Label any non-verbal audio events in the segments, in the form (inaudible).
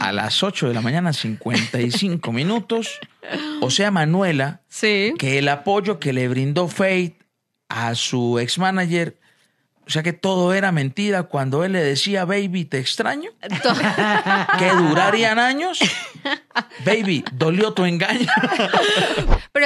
a las 8 de la mañana, 55 (laughs) minutos. O sea, Manuela, que el apoyo que le brindó Faith a su ex manager o sea que todo era mentira cuando él le decía, baby, te extraño. (laughs) que durarían años. Baby, dolió tu engaño. (laughs)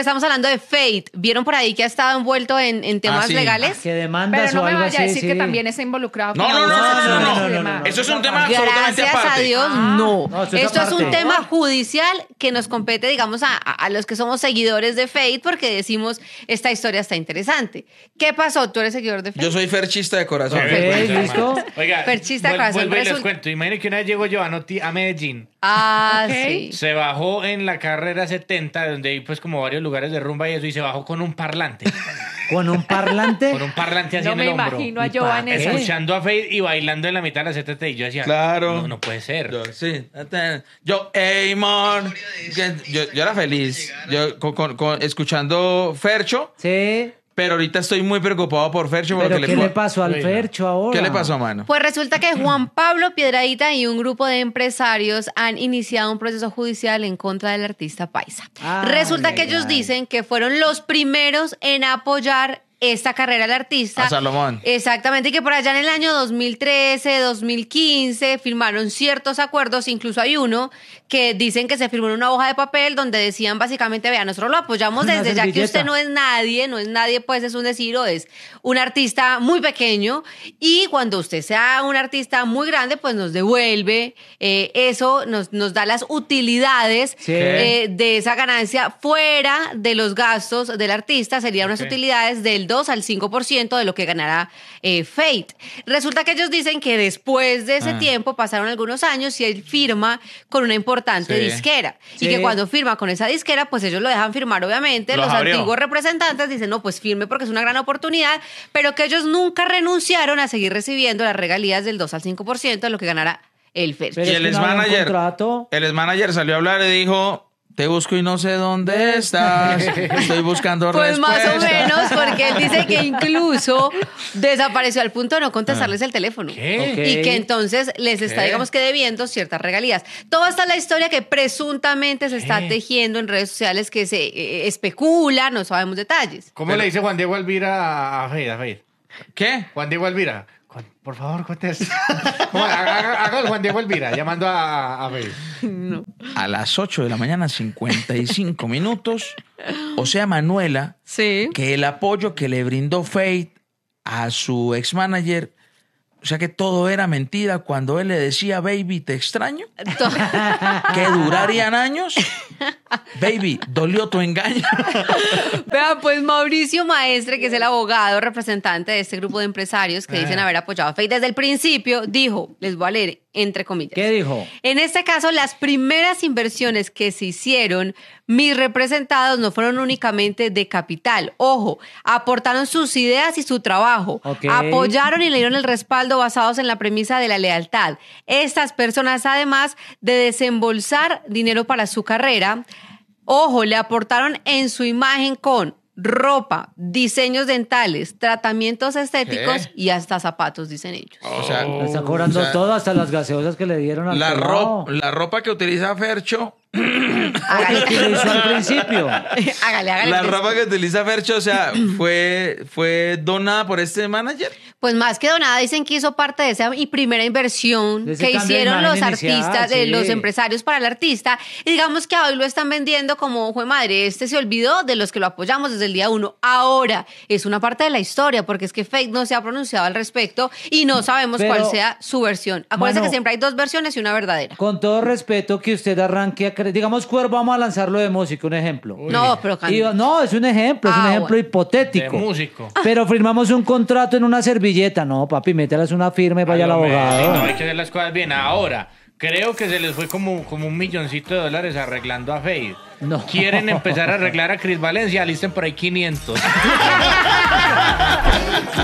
estamos hablando de Fate. ¿Vieron por ahí que ha estado envuelto en, en ah, temas legales? Ah, que demanda. Pero no me algo vaya a decir que también está involucrado. No, no, no, no, no, no, Eso es un tema absolutamente Gracias aparte. a Dios, ah. no. esto es un tema judicial que nos compete, digamos, a, a los que somos seguidores de Fate porque decimos, esta historia está interesante. ¿Qué pasó? ¿Tú eres seguidor de Fate? Yo soy ferchista de corazón. ¿Listo? Oiga, ferchista de corazón. Vuelvo y les cuento. Imagínense que una vez llego yo a, Noti a Medellín Ah, sí. Se bajó en la carrera 70, donde hay pues como varios lugares de rumba y eso, y se bajó con un parlante. (laughs) ¿Con un parlante? Con un parlante así el hombro. me imagino a Giovanni. Escuchando a Faith y bailando en la mitad de la 70 y yo decía, claro. no, puede ser. Yo, sí. Yo, Yo, era feliz. Yo, escuchando Fercho. Sí. Pero ahorita estoy muy preocupado por Fercho. le ¿Qué le pasó al Fercho ahora? ¿Qué le pasó, a mano? Pues resulta que Juan Pablo Piedradita y un grupo de empresarios han iniciado un proceso judicial en contra del artista Paisa. Ah, resulta que ellos dicen que fueron los primeros en apoyar esta carrera del artista. A Salomón. Exactamente, Y que por allá en el año 2013, 2015 firmaron ciertos acuerdos, incluso hay uno que dicen que se firmó una hoja de papel donde decían básicamente, vea, nosotros lo apoyamos ah, desde ya que usted no es nadie, no es nadie, pues es un decir o es un artista muy pequeño y cuando usted sea un artista muy grande, pues nos devuelve, eh, eso nos, da las utilidades eh, de esa ganancia fuera de los gastos del artista, serían unas utilidades del 2 al 5% de lo que ganará eh, Fate. Resulta que ellos dicen que después de ese ah. tiempo, pasaron algunos años y él firma con una importante disquera. Y que cuando firma con esa disquera, pues ellos lo dejan firmar, obviamente. Los, antiguos representantes dicen, no, pues firme porque es una gran oportunidad, pero que ellos nunca renunciaron a seguir recibiendo las regalías del 2 al 5% de lo que ganará el Fate. Y el ex manager, salió a hablar y dijo, te busco y no sé dónde estás. Estoy buscando respuestas. (laughs) Pues más o menos, porque él dice que (laughs) incluso desapareció al punto de no contestarles ah. el teléfono. Y que entonces les está, digamos que debiendo ciertas regalías. Toda esta la historia que presuntamente se está tejiendo en redes sociales que se eh, eh, especula, no sabemos detalles. ¿Cómo le dice Juan Diego Alvira a Fade? A ¿Qué? Juan Diego Alvira por favor, cuéntese. (laughs) Haga Juan Diego Elvira, llamando a, a No. A las 8 de la mañana, 55 (laughs) minutos. O sea, Manuela, que el apoyo que le brindó Faith a su ex manager o sea que todo era mentira cuando él le decía, baby, te extraño. (laughs) que durarían años. Baby, dolió tu engaño. (laughs) Vean, pues Mauricio Maestre, que es el abogado representante de este grupo de empresarios que dicen eh. haber apoyado a Fey desde el principio, dijo, les voy a leer entre comillas. ¿Qué dijo? En este caso, las primeras inversiones que se hicieron, mis representados no fueron únicamente de capital. Ojo, aportaron sus ideas y su trabajo. Apoyaron y le dieron el respaldo basados en la premisa de la lealtad. Estas personas, además de desembolsar dinero para su carrera, Ojo, le aportaron en su imagen con ropa, diseños dentales, tratamientos estéticos y hasta zapatos, dicen ellos. Oh, o sea, le está cobrando todo, hasta las gaseosas que le dieron a la, la ropa que utiliza Fercho al principio. (laughs) hágale, hágale. La pues. ropa que utiliza Fercho, o sea, (clears throat) fue, fue donada por este manager. Pues más que donada, dicen que hizo parte de esa primera inversión que hicieron los artistas, de los empresarios para el artista. Y digamos que hoy lo están vendiendo como, fue madre, este se olvidó de los que lo apoyamos desde el día uno. Ahora es una parte de la historia, porque es que Fake no se ha pronunciado al respecto y no sabemos cuál sea su versión. Acuérdense que siempre hay dos versiones y una verdadera. Con todo respeto que usted arranque a digamos cuerpo vamos a lanzarlo de música, un ejemplo. No, pero no, es un ejemplo, es un ah, ejemplo hipotético. De músico. Pero firmamos un contrato en una servilleta, no, papi, mételas una firma y vaya al abogado. no, hay que hacer las cosas bien. Ahora, creo que se les fue como, como un milloncito de dólares arreglando a Fade. No. Quieren empezar a arreglar a Cris Valencia, listen por ahí 500. (laughs)